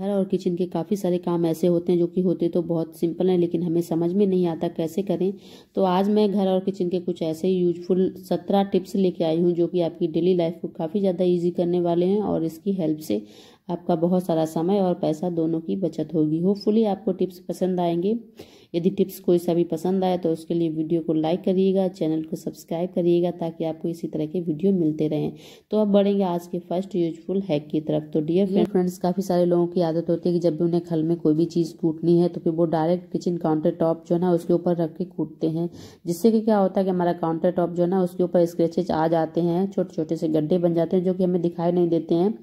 घर और किचन के काफ़ी सारे काम ऐसे होते हैं जो कि होते तो बहुत सिंपल हैं लेकिन हमें समझ में नहीं आता कैसे करें तो आज मैं घर और किचन के कुछ ऐसे यूजफुल सत्रह टिप्स लेके आई हूँ जो कि आपकी डेली लाइफ को काफ़ी ज़्यादा ईजी करने वाले हैं और इसकी हेल्प से आपका बहुत सारा समय और पैसा दोनों की बचत होगी होपफुली आपको टिप्स पसंद आएंगे यदि टिप्स कोई सा भी पसंद आए तो उसके लिए वीडियो को लाइक करिएगा चैनल को सब्सक्राइब करिएगा ताकि आपको इसी तरह के वीडियो मिलते रहें तो अब बढ़ेंगे आज के फर्स्ट यूजफुल हैक की तरफ तो डियर फ्रेंड्स काफ़ी सारे लोगों की आदत होती है कि जब भी उन्हें खल में कोई भी चीज़ कूटनी है तो फिर वो डायरेक्ट किचन काउंटर टॉप जो है ना उसके ऊपर रख के कूटते हैं जिससे कि क्या होता है कि हमारा काउंटर टॉप जो है ना उसके ऊपर स्क्रेचेज आ जाते हैं छोटे छोटे से गड्ढे बन जाते हैं जो कि हमें दिखाई नहीं देते हैं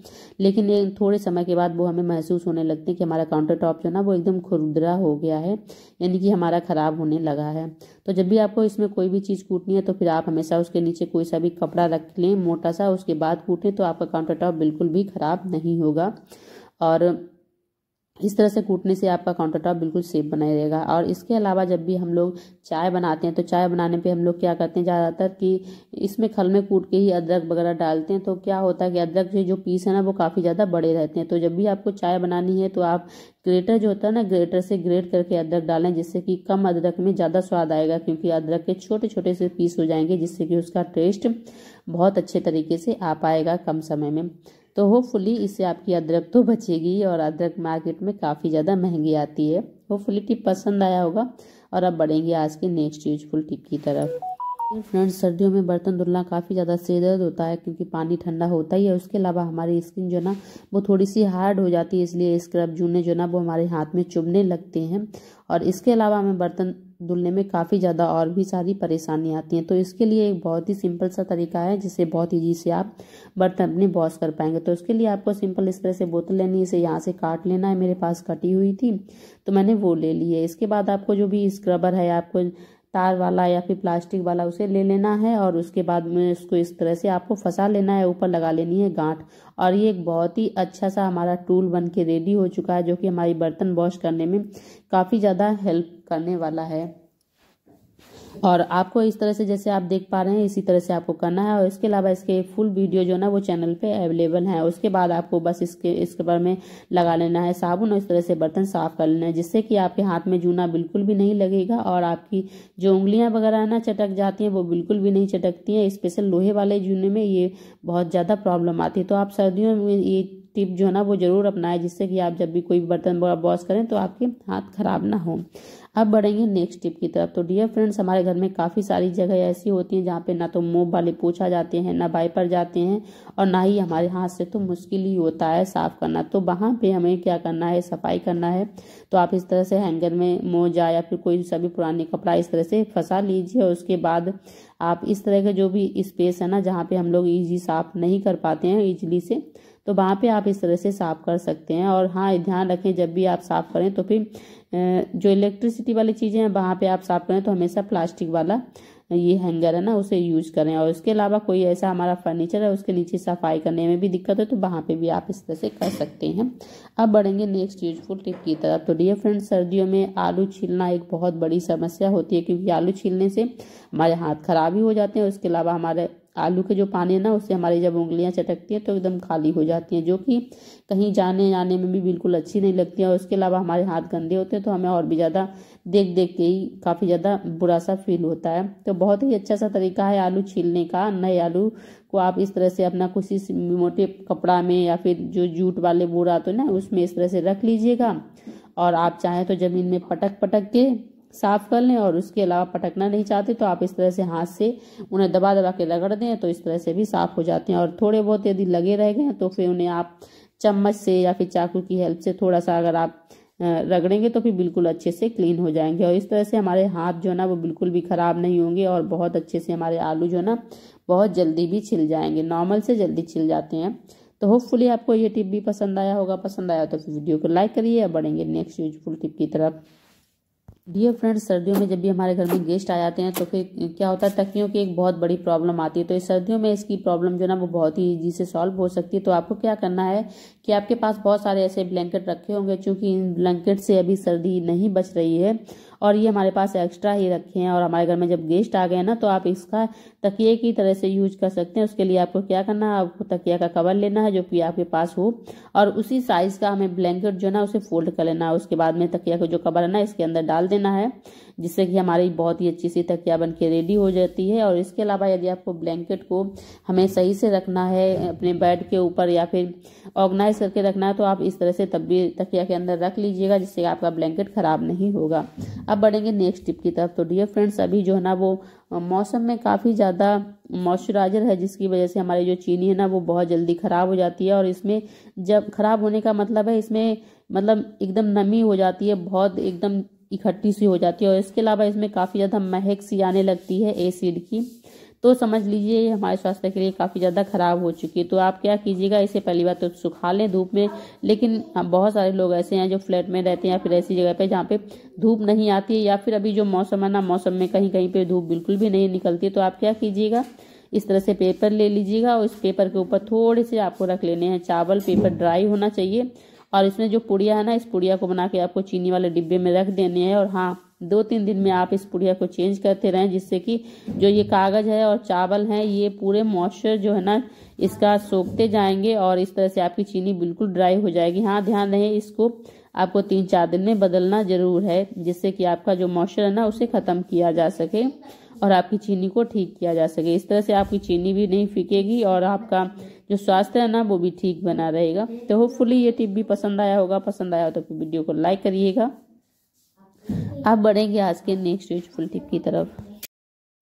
लेकिन थोड़े समय के बाद वो हमें महसूस होने लगते हैं कि हमारा काउंटर टॉप जो है ना वो एकदम खुरदरा हो गया है यानी कि हमारा ख़राब होने लगा है तो जब भी आपको इसमें कोई भी चीज़ कूटनी है तो फिर आप हमेशा उसके नीचे कोई सा भी कपड़ा रख लें मोटा सा उसके बाद कूटें तो आपका काउंटर टॉप बिल्कुल भी ख़राब नहीं होगा और इस तरह से कूटने से आपका काउंटर टॉप बिल्कुल सेफ बना रहेगा और इसके अलावा जब भी हम लोग चाय बनाते हैं तो चाय बनाने पे हम लोग क्या करते हैं ज़्यादातर कि इसमें खल में कूट के ही अदरक वगैरह डालते हैं तो क्या होता है कि अदरक के जो पीस है ना वो काफ़ी ज़्यादा बड़े रहते हैं तो जब भी आपको चाय बनानी है तो आप ग्रेटर जो होता है ना ग्रेटर से ग्रेट करके अदरक डालें जिससे कि कम अदरक में ज़्यादा स्वाद आएगा क्योंकि अदरक के छोटे छोटे से पीस हो जाएंगे जिससे कि उसका टेस्ट बहुत अच्छे तरीके से आ पाएगा कम समय में तो होपफुली इससे आपकी अदरक तो बचेगी और अदरक मार्केट में काफ़ी ज़्यादा महंगी आती है होपफुली टिप पसंद आया होगा और अब बढ़ेंगे आज के नेक्स्ट यूजफुल टिप की तरफ फ्रेंड्स सर्दियों में बर्तन धुलना काफ़ी ज़्यादा से दर्द होता है क्योंकि पानी ठंडा होता ही है उसके अलावा हमारी स्किन जो ना वो थोड़ी सी हार्ड हो जाती है इसलिए स्क्रब जूने जो ना वो हमारे हाथ में चुभने लगते हैं और इसके अलावा हमें बर्तन धुलने में काफ़ी ज़्यादा और भी सारी परेशानी आती हैं तो इसके लिए एक बहुत ही सिंपल सा तरीका है जिसे बहुत ईजी से आप बर्तन अपने वॉश कर पाएंगे तो इसके लिए आपको सिंपल इस तरह से बोतल लेनी है इसे यहाँ से काट लेना है मेरे पास कटी हुई थी तो मैंने वो ले ली है इसके बाद आपको जो भी स्क्रबर है आपको तार वाला या फिर प्लास्टिक वाला उसे ले लेना है और उसके बाद में उसको इस तरह से आपको फंसा लेना है ऊपर लगा लेनी है गांठ और ये एक बहुत ही अच्छा सा हमारा टूल बन के रेडी हो चुका है जो कि हमारी बर्तन वॉश करने में काफ़ी ज़्यादा हेल्प करने वाला है और आपको इस तरह से जैसे आप देख पा रहे हैं इसी तरह से आपको करना है और इसके अलावा इसके फुल वीडियो जो ना वो चैनल पे अवेलेबल है उसके बाद आपको बस इसके इसके बारे में लगा लेना है साबुन और इस तरह से बर्तन साफ कर लेना है जिससे कि आपके हाथ में जूना बिल्कुल भी नहीं लगेगा और आपकी जो उंगलियाँ वगैरह ना चटक जाती हैं वो बिल्कुल भी नहीं चटकती हैं स्पेशल लोहे वाले जूने में ये बहुत ज़्यादा प्रॉब्लम आती है तो आप सर्दियों में ये टिप जो है ना वो ज़रूर अपनाएं जिससे कि आप जब भी कोई बर्तन वॉश करें तो आपके हाथ खराब ना हो अब बढ़ेंगे नेक्स्ट टिप की तरफ तो डियर फ्रेंड्स हमारे घर में काफ़ी सारी जगह ऐसी होती हैं जहाँ पे ना तो मोब वाले पूछा जाते हैं ना पर जाते हैं और ना ही हमारे हाथ से तो मुश्किल ही होता है साफ़ करना तो वहाँ पे हमें क्या करना है सफाई करना है तो आप इस तरह से हैंगर में मोजा या फिर कोई सभी पुराने कपड़ा इस तरह से फंसा लीजिए और उसके बाद आप इस तरह का जो भी स्पेस है ना जहाँ पे हम लोग ईजी साफ नहीं कर पाते हैं ईजिली से तो वहाँ पे आप इस तरह से साफ कर सकते हैं और हाँ ध्यान रखें जब भी आप साफ करें तो फिर जो इलेक्ट्रिसिटी वाली चीज़ें हैं वहाँ पे आप साफ करें तो हमेशा प्लास्टिक वाला ये हैंगर है ना उसे यूज करें और उसके अलावा कोई ऐसा हमारा फर्नीचर है उसके नीचे सफाई करने में भी दिक्कत है तो वहाँ पे भी आप इस तरह से कर सकते हैं अब बढ़ेंगे नेक्स्ट यूजफुल टिप की तरफ तो डियर फ्रेंड सर्दियों में आलू छीलना एक बहुत बड़ी समस्या होती है क्योंकि आलू छीलने से हमारे हाथ खराब ही हो जाते हैं उसके अलावा हमारे आलू के जो पानी है ना उससे हमारी जब उंगलियां चटकती हैं तो एकदम खाली हो जाती हैं जो कि कहीं जाने आने में भी बिल्कुल अच्छी नहीं लगती है और उसके अलावा हमारे हाथ गंदे होते हैं तो हमें और भी ज़्यादा देख देख के ही काफ़ी ज़्यादा बुरा सा फील होता है तो बहुत ही अच्छा सा तरीका है आलू छीलने का नए आलू को आप इस तरह से अपना कुछ मोटे कपड़ा में या फिर जो जूट वाले बोरा तो ना उसमें इस तरह से रख लीजिएगा और आप चाहें तो ज़मीन में पटक पटक के साफ कर लें और उसके अलावा पटकना नहीं चाहते तो आप इस तरह से हाथ से उन्हें दबा दबा के रगड़ दें तो इस तरह से भी साफ हो जाते हैं और थोड़े बहुत यदि लगे रह गए तो फिर उन्हें आप चम्मच से या फिर चाकू की हेल्प से थोड़ा सा अगर आप रगड़ेंगे तो फिर बिल्कुल अच्छे से क्लीन हो जाएंगे और इस तरह से हमारे हाथ जो है ना वो बिल्कुल भी ख़राब नहीं होंगे और बहुत अच्छे से हमारे आलू जो है ना बहुत जल्दी भी छिल जाएंगे नॉर्मल से जल्दी छिल जाते हैं तो होपफुली आपको ये टिप भी पसंद आया होगा पसंद आया तो फिर वीडियो को लाइक करिए बढ़ेंगे नेक्स्ट यूजफुल टिप की तरफ डियर फ्रेंड्स सर्दियों में जब भी हमारे घर में गेस्ट आ जाते हैं तो फिर क्या होता है तकियों की एक बहुत बड़ी प्रॉब्लम आती है तो इस सर्दियों में इसकी प्रॉब्लम जो ना वो बहुत ही ईजी से सॉल्व हो सकती है तो आपको क्या करना है कि आपके पास बहुत सारे ऐसे ब्लैंकेट रखे होंगे क्योंकि इन ब्लैंकेट से अभी सर्दी नहीं बच रही है और ये हमारे पास एक्स्ट्रा ही रखे हैं और हमारे घर में जब गेस्ट आ गए ना तो आप इसका तकिए की तरह से यूज कर सकते हैं उसके लिए आपको क्या करना है आपको तकिया का कवर लेना है जो कि आपके पास हो और उसी साइज का हमें ब्लैंकेट जो ना उसे फोल्ड कर लेना है उसके बाद में तकिया का जो कवर है ना इसके अंदर डाल देना है जिससे कि हमारी बहुत ही अच्छी सी तकिया बन के रेडी हो जाती है और इसके अलावा यदि आपको ब्लैंकेट को हमें सही से रखना है अपने बेड के ऊपर या फिर ऑर्गेनाइज करके रखना है तो आप इस तरह से तब भी तकिया के अंदर रख लीजिएगा जिससे आपका ब्लैंकेट ख़राब नहीं होगा अब बढ़ेंगे नेक्स्ट टिप की तरफ तो डियर फ्रेंड्स अभी जो है ना वो मौसम में काफ़ी ज़्यादा मॉइस्चराइजर है जिसकी वजह से हमारी जो चीनी है ना वो बहुत जल्दी ख़राब हो जाती है और इसमें जब ख़राब होने का मतलब है इसमें मतलब एकदम नमी हो जाती है बहुत एकदम इकट्ठी सी हो जाती है और इसके अलावा इसमें काफ़ी ज़्यादा महक सी आने लगती है एसिड की तो समझ लीजिए ये हमारे स्वास्थ्य के लिए काफ़ी ज़्यादा ख़राब हो चुकी है तो आप क्या कीजिएगा इसे पहली बार तो सुखा लें धूप में लेकिन बहुत सारे लोग ऐसे हैं जो फ्लैट में रहते हैं या फिर ऐसी जगह पे जहाँ पे धूप नहीं आती है या फिर अभी जो मौसम है ना मौसम में कहीं कहीं पे धूप बिल्कुल भी नहीं निकलती तो आप क्या कीजिएगा इस तरह से पेपर ले लीजिएगा और इस पेपर के ऊपर थोड़े से आपको रख लेने हैं चावल पेपर ड्राई होना चाहिए और इसमें जो पुड़िया है ना इस पुड़िया को बना के आपको चीनी वाले डिब्बे में रख देने हैं और हाँ दो तीन दिन में आप इस पुड़िया को चेंज करते रहें जिससे कि जो ये कागज़ है और चावल हैं ये पूरे मॉइस्चर जो है ना इसका सोखते जाएंगे और इस तरह से आपकी चीनी बिल्कुल ड्राई हो जाएगी हाँ ध्यान रहे इसको आपको तीन चार दिन में बदलना ज़रूर है जिससे कि आपका जो मॉइस्चर है ना उसे ख़त्म किया जा सके और आपकी चीनी को ठीक किया जा सके इस तरह से आपकी चीनी भी नहीं फीकेगी और आपका जो स्वास्थ्य है ना वो भी ठीक बना रहेगा तो होपफुली ये टिप भी पसंद आया होगा पसंद आया हो तो वीडियो को लाइक करिएगा अब बढ़ेंगे आज के नेक्स्ट यूजफुल टिप की तरफ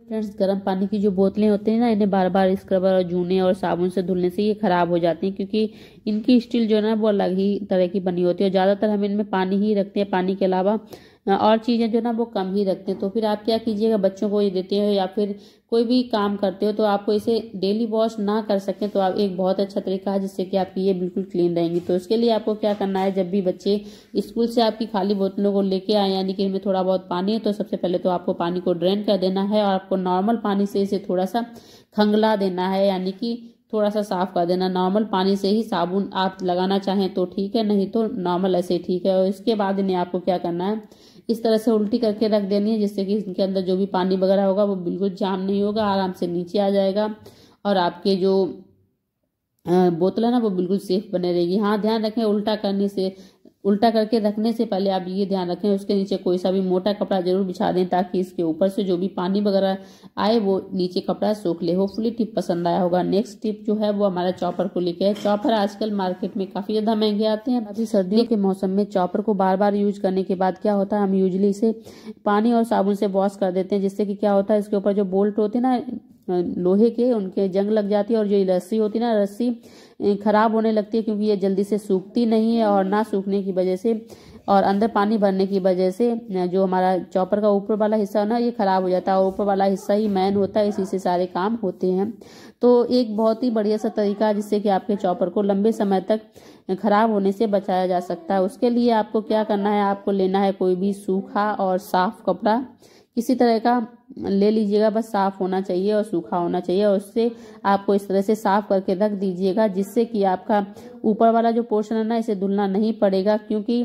फ्रेंड्स गर्म पानी की जो बोतलें होती हैं ना इन्हें बार बार स्क्रबर और जूने और साबुन से धुलने से ये ख़राब हो जाती हैं क्योंकि इनकी स्टील जो है ना वो अलग ही तरह की बनी होती है और ज़्यादातर हम इनमें पानी ही रखते हैं पानी के अलावा और चीज़ें जो ना वो कम ही रखते हैं तो फिर आप क्या कीजिएगा बच्चों को ये देते हैं या फिर कोई भी काम करते हो तो आपको इसे डेली वॉश ना कर सकें तो आप एक बहुत अच्छा तरीका है जिससे कि आपकी ये बिल्कुल क्लीन रहेंगी तो इसके लिए आपको क्या करना है जब भी बच्चे स्कूल से आपकी खाली बोतलों को लेके आए यानी कि इनमें थोड़ा बहुत पानी है तो सबसे पहले तो आपको पानी को ड्रेन कर देना है और आपको नॉर्मल पानी से इसे थोड़ा सा खंगला देना है यानी कि थोड़ा सा साफ कर देना नॉर्मल पानी से ही साबुन आप लगाना चाहें तो ठीक है नहीं तो नॉर्मल ऐसे ठीक है और इसके बाद इन्हें आपको क्या करना है इस तरह से उल्टी करके रख देनी है जिससे कि इनके अंदर जो भी पानी वगैरह होगा वो बिल्कुल जाम नहीं होगा आराम से नीचे आ जाएगा और आपके जो बोतल है ना वो बिल्कुल सेफ बने रहेगी हाँ ध्यान रखें उल्टा करने से उल्टा करके रखने से पहले आप ये ध्यान रखें उसके नीचे कोई सा भी मोटा कपड़ा जरूर बिछा दें ताकि इसके ऊपर से जो भी पानी वगैरह आए वो नीचे कपड़ा सोख ले होपफुली टिप पसंद आया होगा नेक्स्ट टिप जो है वो हमारा चॉपर को लेके है चॉपर आजकल मार्केट में काफी ज्यादा महंगे आते हैं अभी सर्दियों के मौसम में चॉपर को बार बार यूज करने के बाद क्या होता है हम यूजली इसे पानी और साबुन से वॉश कर देते हैं जिससे कि क्या होता है इसके ऊपर जो बोल्ट होते हैं ना लोहे के उनके जंग लग जाती है और जो रस्सी होती है ना रस्सी ख़राब होने लगती है क्योंकि ये जल्दी से सूखती नहीं है और ना सूखने की वजह से और अंदर पानी भरने की वजह से जो हमारा चॉपर का ऊपर वाला हिस्सा ना ये ख़राब हो जाता है और ऊपर वाला हिस्सा ही मैन होता है इसी से सारे काम होते हैं तो एक बहुत ही बढ़िया सा तरीका जिससे कि आपके चॉपर को लंबे समय तक ख़राब होने से बचाया जा सकता है उसके लिए आपको क्या करना है आपको लेना है कोई भी सूखा और साफ़ कपड़ा किसी तरह का ले लीजिएगा बस साफ़ होना चाहिए और सूखा होना चाहिए और उससे आपको इस तरह से साफ़ करके रख दीजिएगा जिससे कि आपका ऊपर वाला जो पोर्शन है ना इसे धुलना नहीं पड़ेगा क्योंकि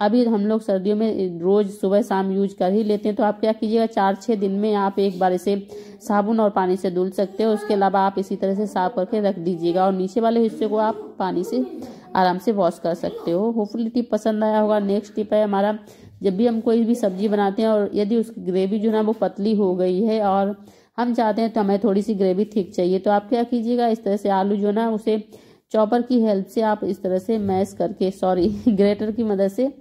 अभी हम लोग सर्दियों में रोज़ सुबह शाम यूज कर ही लेते हैं तो आप क्या कीजिएगा चार छः दिन में आप एक बार इसे साबुन और पानी से धुल सकते हो उसके अलावा आप इसी तरह से साफ करके रख दीजिएगा और नीचे वाले हिस्से को आप पानी से आराम से वॉश कर सकते हो होपफुली टिप पसंद आया होगा नेक्स्ट टिप है हमारा जब भी हम कोई भी सब्जी बनाते हैं और यदि उसकी ग्रेवी जो ना वो पतली हो गई है और हम चाहते हैं तो हमें थोड़ी सी ग्रेवी थिक चाहिए तो आप क्या कीजिएगा इस तरह से आलू जो ना उसे चॉपर की हेल्प से आप इस तरह से मैश करके सॉरी ग्रेटर की मदद से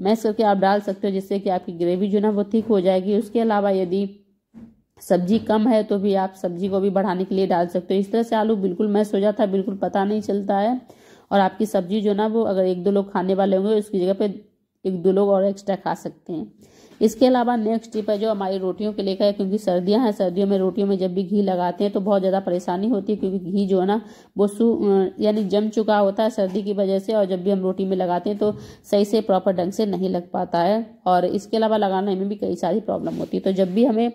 मैश करके आप डाल सकते हो जिससे कि आपकी ग्रेवी जो ना वो थिक हो जाएगी उसके अलावा यदि सब्जी कम है तो भी आप सब्जी को भी बढ़ाने के लिए डाल सकते हो इस तरह से आलू बिल्कुल मैश हो जाता है बिल्कुल पता नहीं चलता है और आपकी सब्जी जो ना वो अगर एक दो लोग खाने वाले होंगे उसकी जगह पे एक दो लोग और एक्स्ट्रा खा सकते हैं इसके अलावा नेक्स्ट टिप है जो हमारी रोटियों के लिए है क्योंकि सर्दियां हैं सर्दियों में रोटियों में जब भी घी लगाते हैं तो बहुत ज़्यादा परेशानी होती है क्योंकि घी जो है ना वो सू यानी जम चुका होता है सर्दी की वजह से और जब भी हम रोटी में लगाते हैं तो सही से प्रॉपर ढंग से नहीं लग पाता है और इसके अलावा लगाने में भी कई सारी प्रॉब्लम होती है तो जब भी हमें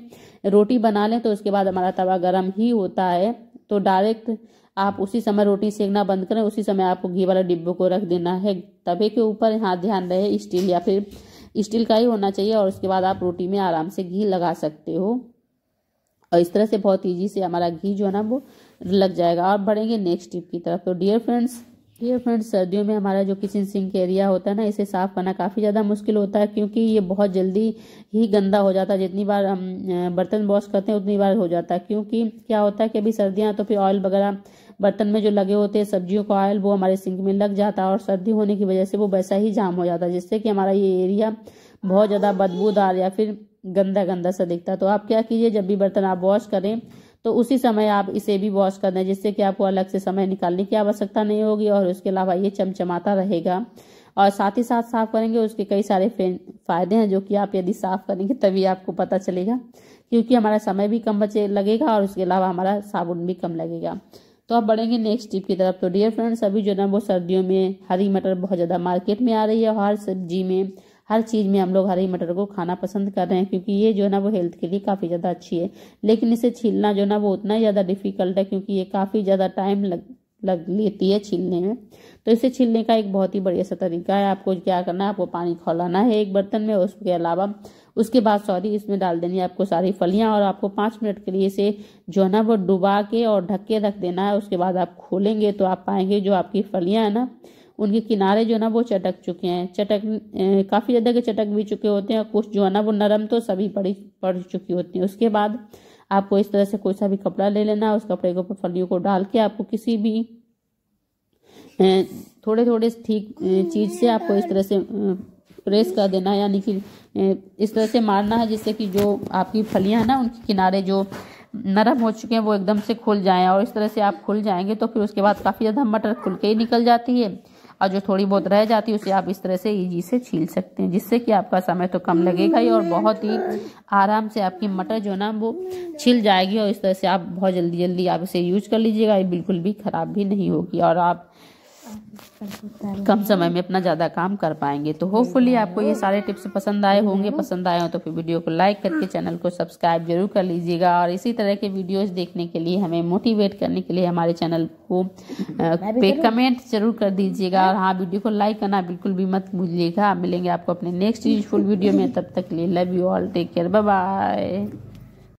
रोटी बना लें तो उसके बाद हमारा तवा गर्म ही होता है तो डायरेक्ट आप उसी समय रोटी सेकना बंद करें उसी समय आपको घी वाले डिब्बे को रख देना है तवे के ऊपर हाँ ध्यान रहे स्टील या फिर स्टील का ही होना चाहिए और उसके बाद आप रोटी में आराम से घी लगा सकते हो और इस तरह से बहुत ईजी से हमारा घी जो है ना वो लग जाएगा और बढ़ेंगे नेक्स्ट टिप की तरफ तो डियर फ्रेंड्स डियर फ्रेंड्स सर्दियों में हमारा जो किचन सिंक एरिया होता है ना इसे साफ़ करना काफ़ी ज़्यादा मुश्किल होता है क्योंकि ये बहुत जल्दी ही गंदा हो जाता है जितनी बार हम बर्तन वॉश करते हैं उतनी बार हो जाता है क्योंकि क्या होता है कि अभी सर्दियाँ तो फिर ऑयल वगैरह बर्तन में जो लगे होते हैं सब्जियों का ऑयल वो हमारे सिंक में लग जाता है और सर्दी होने की वजह से वो वैसा ही जाम हो जाता है जिससे कि हमारा ये एरिया बहुत ज़्यादा बदबूदार या फिर गंदा गंदा सा दिखता है तो आप क्या कीजिए जब भी बर्तन आप वॉश करें तो उसी समय आप इसे भी वॉश कर दें जिससे कि आपको अलग से समय निकालने की आवश्यकता नहीं होगी और उसके अलावा ये चमचमाता रहेगा और साथ ही साथ साफ करेंगे उसके कई सारे फायदे हैं जो कि आप यदि साफ करेंगे तभी आपको पता चलेगा क्योंकि हमारा समय भी कम बचे लगेगा और उसके अलावा हमारा साबुन भी कम लगेगा तो आप बढ़ेंगे नेक्स्ट टिप की तरफ तो डियर फ्रेंड्स अभी जो ना वो सर्दियों में हरी मटर बहुत ज़्यादा मार्केट में आ रही है और हर सब्जी में हर चीज़ में हम लोग हरी मटर को खाना पसंद कर रहे हैं क्योंकि ये जो है ना वो हेल्थ के लिए काफ़ी ज़्यादा अच्छी है लेकिन इसे छीलना जो ना वो उतना ही ज़्यादा डिफिकल्ट है क्योंकि ये काफ़ी ज़्यादा टाइम लग लग लेती है छीलने में तो इसे छीलने का एक बहुत ही बढ़िया सा तरीका है आपको क्या करना है आपको पानी खोलाना है एक बर्तन में उसके अलावा उसके बाद सॉरी इसमें डाल देनी है आपको सारी फलियां और आपको पांच मिनट के लिए इसे जो है ना वो डुबा के और ढक के रख देना है उसके बाद आप खोलेंगे तो आप पाएंगे जो आपकी फलियाँ है ना उनके किनारे जो है ना वो चटक चुके हैं चटक काफ़ी ज़्यादा के चटक भी चुके होते हैं कुछ जो है ना वो नरम तो सभी पड़ी पड़ चुकी होती है उसके बाद आपको इस तरह से कोई सा भी कपड़ा ले लेना उस कपड़े के ऊपर फलियों को डाल के आपको किसी भी थोड़े थोड़े ठीक चीज से आपको इस तरह से प्रेस कर देना है यानी कि इस तरह से मारना है जिससे कि जो आपकी फलियां हैं ना उनके किनारे जो नरम हो चुके हैं वो एकदम से खुल जाएं और इस तरह से आप खुल जाएंगे तो फिर उसके बाद काफ़ी ज़्यादा मटर खुल के ही निकल जाती है और जो थोड़ी बहुत रह जाती है उसे आप इस तरह से ईजी से छील सकते हैं जिससे कि आपका समय तो कम लगेगा ही और बहुत ही आराम से आपकी मटर जो है ना वो छिल जाएगी और इस तरह से आप बहुत जल्दी जल्दी आप इसे यूज कर लीजिएगा ये बिल्कुल भी ख़राब भी नहीं होगी और आप कम समय में अपना ज़्यादा काम कर पाएंगे तो होपफुली आपको ये सारे टिप्स पसंद आए होंगे पसंद आए हो तो फिर वीडियो को लाइक करके चैनल को सब्सक्राइब जरूर कर लीजिएगा और इसी तरह के वीडियोस देखने के लिए हमें मोटिवेट करने के लिए हमारे चैनल को पे कमेंट जरूर कर दीजिएगा और हाँ वीडियो को लाइक करना बिल्कुल भी मत भूलिएगा मिलेंगे आपको अपने नेक्स्ट यूजफुल वीडियो में तब तक लिए love you all take care bye